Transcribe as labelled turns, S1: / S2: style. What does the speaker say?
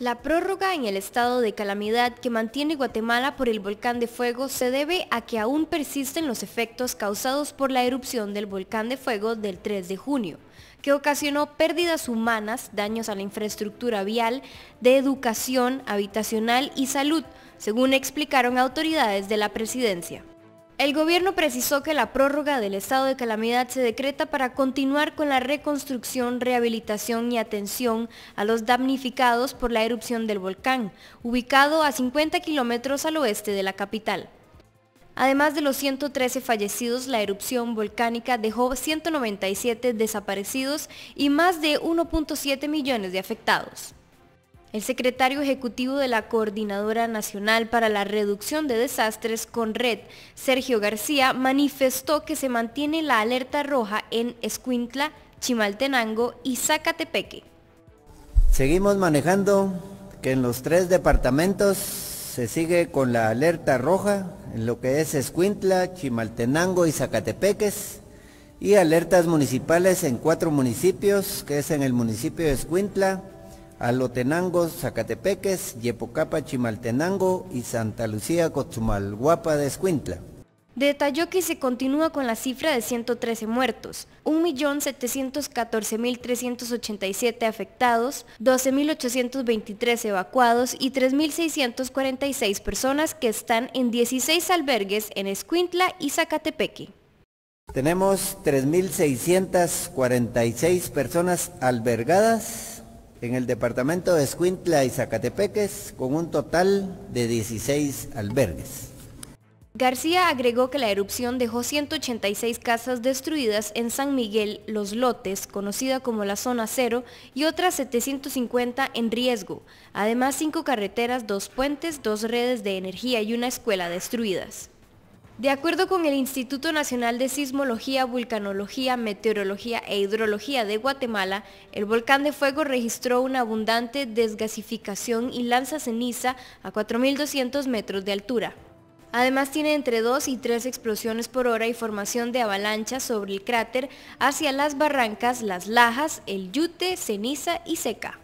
S1: La prórroga en el estado de calamidad que mantiene Guatemala por el volcán de fuego se debe a que aún persisten los efectos causados por la erupción del volcán de fuego del 3 de junio, que ocasionó pérdidas humanas, daños a la infraestructura vial, de educación, habitacional y salud, según explicaron autoridades de la presidencia. El gobierno precisó que la prórroga del estado de calamidad se decreta para continuar con la reconstrucción, rehabilitación y atención a los damnificados por la erupción del volcán, ubicado a 50 kilómetros al oeste de la capital. Además de los 113 fallecidos, la erupción volcánica dejó 197 desaparecidos y más de 1.7 millones de afectados. El secretario ejecutivo de la Coordinadora Nacional para la Reducción de Desastres con Red, Sergio García, manifestó que se mantiene la alerta roja en Escuintla, Chimaltenango y Zacatepeque.
S2: Seguimos manejando que en los tres departamentos se sigue con la alerta roja en lo que es Escuintla, Chimaltenango y Zacatepeques y alertas municipales en cuatro municipios, que es en el municipio de Escuintla, Alotenango, Zacatepeques, Yepocapa, Chimaltenango y Santa Lucía, Guapa de Escuintla.
S1: Detalló que se continúa con la cifra de 113 muertos, 1.714.387 afectados, 12.823 evacuados y 3.646 personas que están en 16 albergues en Escuintla y Zacatepeque.
S2: Tenemos 3.646 personas albergadas, en el departamento de Escuintla y Zacatepeques con un total de 16 albergues.
S1: García agregó que la erupción dejó 186 casas destruidas en San Miguel, Los Lotes, conocida como la zona cero, y otras 750 en riesgo, además cinco carreteras, dos puentes, dos redes de energía y una escuela destruidas. De acuerdo con el Instituto Nacional de Sismología, Vulcanología, Meteorología e Hidrología de Guatemala, el volcán de fuego registró una abundante desgasificación y lanza ceniza a 4.200 metros de altura. Además tiene entre 2 y 3 explosiones por hora y formación de avalanchas sobre el cráter hacia las barrancas Las Lajas, El Yute, Ceniza y Seca.